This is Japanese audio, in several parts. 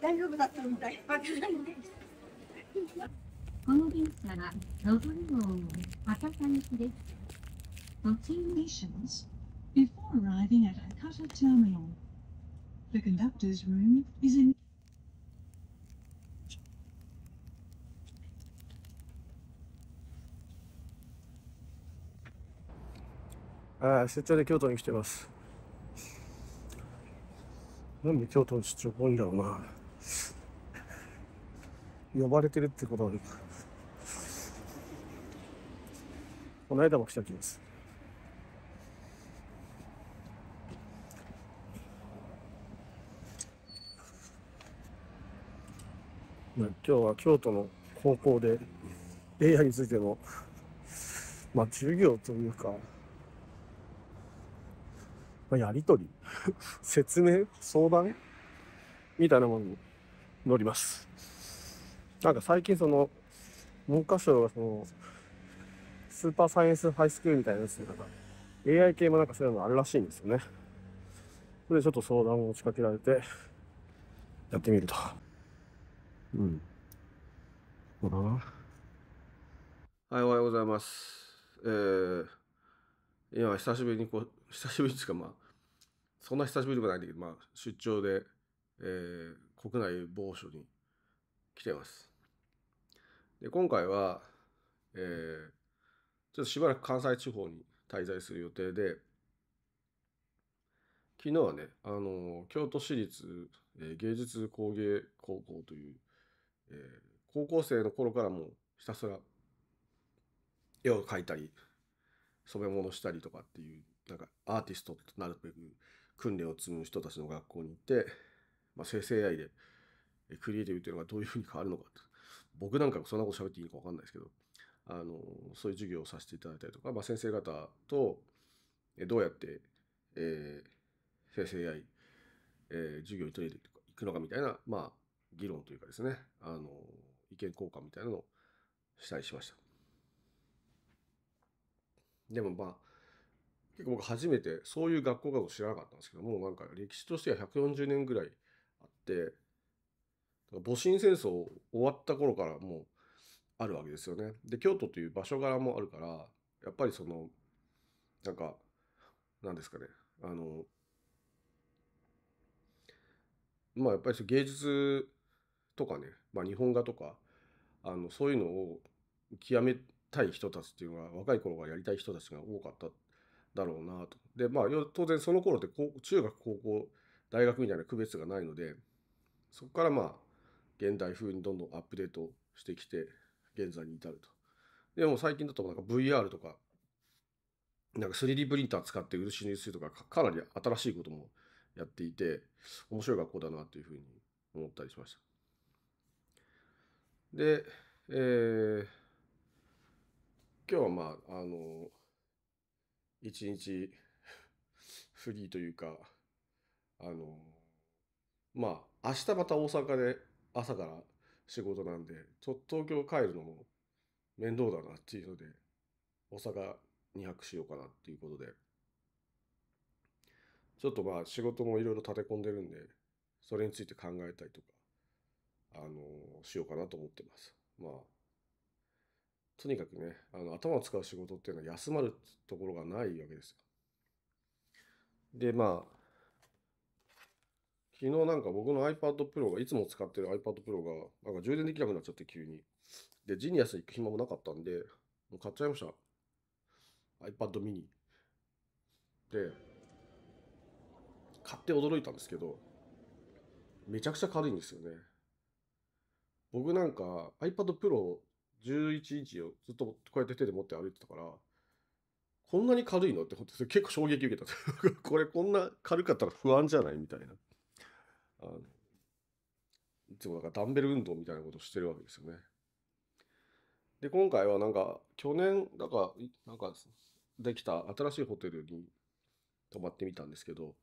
大丈夫だったみたい。この電車は、上り号を博多行きです。Continuations. Before arriving at Hakata Terminal, the conductor's room is in. あ出張で京都に来てます。なんで京都の出張多いんだろうな。呼ばれてるってことは、この間も来た気です。今日は京都の高校で AI についての、まあ、授業というか、まあ、やりとり説明相談みたいなものに乗ります。なんか最近その、文科省がその、スーパーサイエンスハイスクールみたいなやつとか AI 系もなんかそういうのあるらしいんですよね。それでちょっと相談を仕掛けられて、やってみると。うん。ほら。はい、おはようございます。えー、今久しぶりにこう、久しぶりですか、まあ、そんな久しぶりでもないんだけど、まあ、出張で、えー、国内某所に来てます。で、今回は、えー、ちょっとしばらく関西地方に滞在する予定で、昨日はね、あの、京都市立、えー、芸術工芸高校という、えー、高校生の頃からもうひたすら絵を描いたり、染め物したりとかっていう、なんかアーティストとなるべく訓練を積む人たちの学校に行って、まあ、生成 AI でクリエイティブというのがどういうふうに変わるのか僕なんかそんなこと喋っていいのか分かんないですけどあのそういう授業をさせていただいたりとか、まあ、先生方とどうやって、えー、生成 AI、えー、授業に取り入れていくのかみたいな、まあ、議論というかですねあの意見交換みたいなのをしたりしました。でもまあ結構僕初めてそういう学校が知らなかったんですけどもなんか歴史としては140年ぐらいあって戊辰戦争終わった頃からもうあるわけですよね。で京都という場所柄もあるからやっぱりそのなんか何ですかねあのまあやっぱり芸術とかね、まあ、日本画とかあのそういうのを極めたい人たちっていうのは若い頃からやりたい人たちが多かっただろうなと。で、まあ、当然その頃って中学、高校、大学みたいな区別がないので、そこからまあ、現代風にどんどんアップデートしてきて、現在に至ると。でも最近だとなんか VR とか、なんか 3D プリンター使って漆にするとかかなり新しいこともやっていて、面白い学校だなというふうに思ったりしました。で、えー、今日はまあ、あの一日フリーというか、あの、まあ、明日また大阪で朝から仕事なんで、ちょっと東京帰るのも面倒だなっていうので、大阪2泊しようかなっていうことで、ちょっとまあ仕事もいろいろ立て込んでるんで、それについて考えたりとか、あの、しようかなと思ってます。まあとにかくね、あの頭を使う仕事っていうのは休まるところがないわけですよ。で、まあ、昨日なんか僕の iPad Pro が、いつも使ってる iPad Pro が、なんか充電できなくなっちゃって急に。で、ジニアス行く暇もなかったんで、もう買っちゃいました。iPad mini。で、買って驚いたんですけど、めちゃくちゃ軽いんですよね。僕なんか iPad Pro 11インチをずっとこうやって手で持って歩いてたから、こんなに軽いのって本当結構衝撃受けた。これこんな軽かったら不安じゃないみたいな。あのいつもなんかダンベル運動みたいなことをしてるわけですよね。で、今回はなんか去年、だから、なんかできた新しいホテルに泊まってみたんですけど、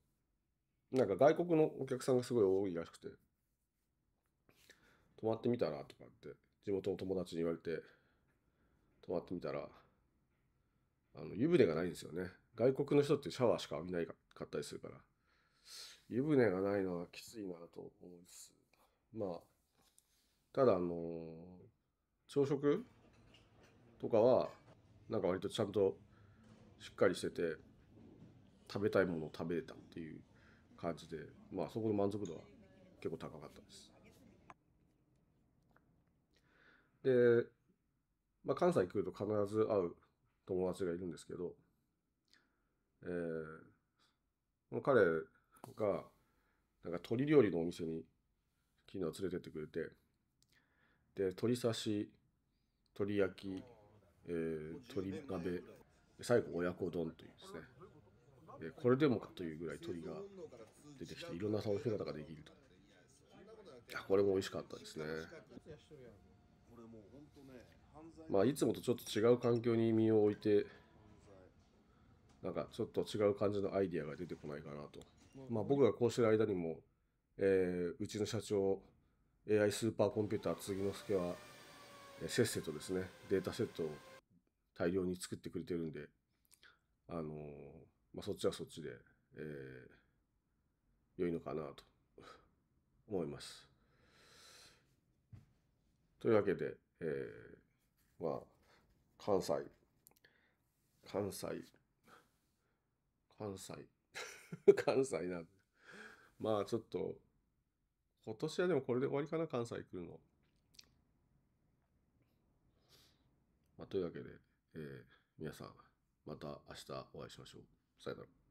なんか外国のお客さんがすごい多いらしくて、泊まってみたらとかって地元の友達に言われて泊まってみたらあの湯船がないんですよね外国の人ってシャワーしか浴びないかったりするから湯船がないのはきついなと思うんですまあただあの朝食とかはなんか割とちゃんとしっかりしてて食べたいものを食べれたっていう感じでまあそこの満足度は結構高かったです。で、まあ、関西来ると必ず会う友達がいるんですけど、えー、彼が、なんか鶏料理のお店に昨日連れてってくれて、で、鶏刺し、鶏焼き、えー、鶏鍋、最後親子丼というですね。でこれでもかというぐらい鳥が出てきていろんな楽しみ方ができるとこれも美味しかったですね。まあいつもとちょっと違う環境に身を置いてなんかちょっと違う感じのアイディアが出てこないかなと、まあ、僕がこうしてる間にも、えうちの社長 AI スーパーコンピューター次之助はせっせとですねデータセットを大量に作ってくれてるんであのまあ、そっちはそっちで、え良いのかなと思います。というわけで、えー、まあ、関西、関西、関西、関西なんで。まあちょっと、今年はでもこれで終わりかな、関西来るの。まあ、というわけで、えー、皆さん、また明日お会いしましょう。さよなら。